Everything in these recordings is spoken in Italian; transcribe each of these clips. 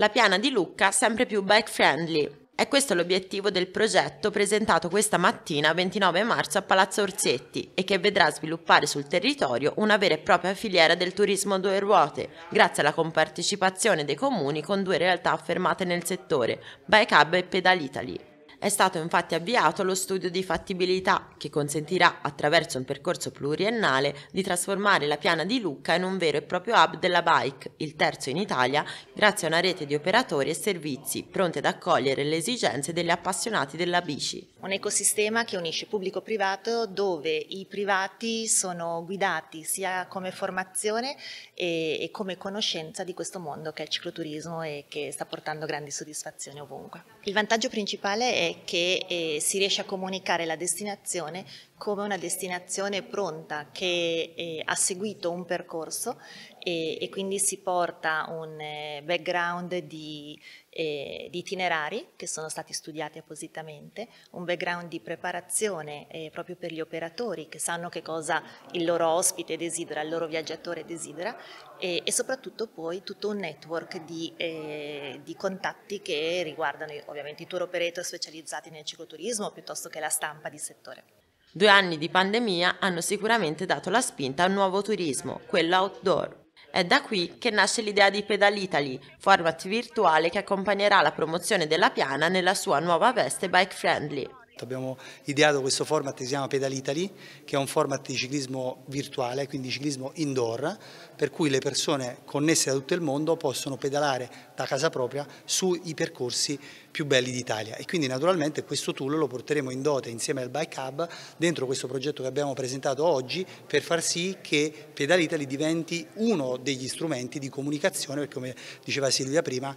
la piana di Lucca sempre più bike friendly. E questo è l'obiettivo del progetto presentato questa mattina 29 marzo a Palazzo Orsetti e che vedrà sviluppare sul territorio una vera e propria filiera del turismo due ruote, grazie alla compartecipazione dei comuni con due realtà affermate nel settore, Bike Hub e Pedal Italy. È stato infatti avviato lo studio di fattibilità che consentirà, attraverso un percorso pluriennale, di trasformare la piana di Lucca in un vero e proprio hub della bike, il terzo in Italia, grazie a una rete di operatori e servizi pronte ad accogliere le esigenze degli appassionati della bici. Un ecosistema che unisce pubblico-privato dove i privati sono guidati sia come formazione e come conoscenza di questo mondo che è il cicloturismo e che sta portando grandi soddisfazioni ovunque. Il vantaggio principale è che eh, si riesce a comunicare la destinazione come una destinazione pronta che eh, ha seguito un percorso e, e quindi si porta un eh, background di, eh, di, itinerari che sono stati studiati appositamente, un background di preparazione eh, proprio per gli operatori che sanno che cosa il loro ospite desidera, il loro viaggiatore desidera e, e soprattutto poi tutto un network di, eh, di contatti che riguardano ovviamente i tour operator specializzati nel cicloturismo piuttosto che la stampa di settore. Due anni di pandemia hanno sicuramente dato la spinta a un nuovo turismo, quello outdoor. È da qui che nasce l'idea di Pedal Italy, format virtuale che accompagnerà la promozione della piana nella sua nuova veste bike friendly. Abbiamo ideato questo format che si chiama Pedal Italy, che è un format di ciclismo virtuale, quindi ciclismo indoor, per cui le persone connesse da tutto il mondo possono pedalare da casa propria sui percorsi più belli d'Italia. E quindi naturalmente questo tool lo porteremo in dote insieme al Bike Hub dentro questo progetto che abbiamo presentato oggi per far sì che Pedal Italy diventi uno degli strumenti di comunicazione, perché come diceva Silvia prima,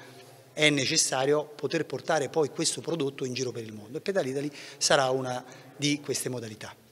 è necessario poter portare poi questo prodotto in giro per il mondo e Pedal Italy sarà una di queste modalità.